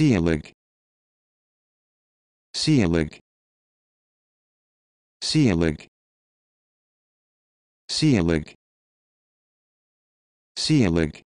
a link. See a link.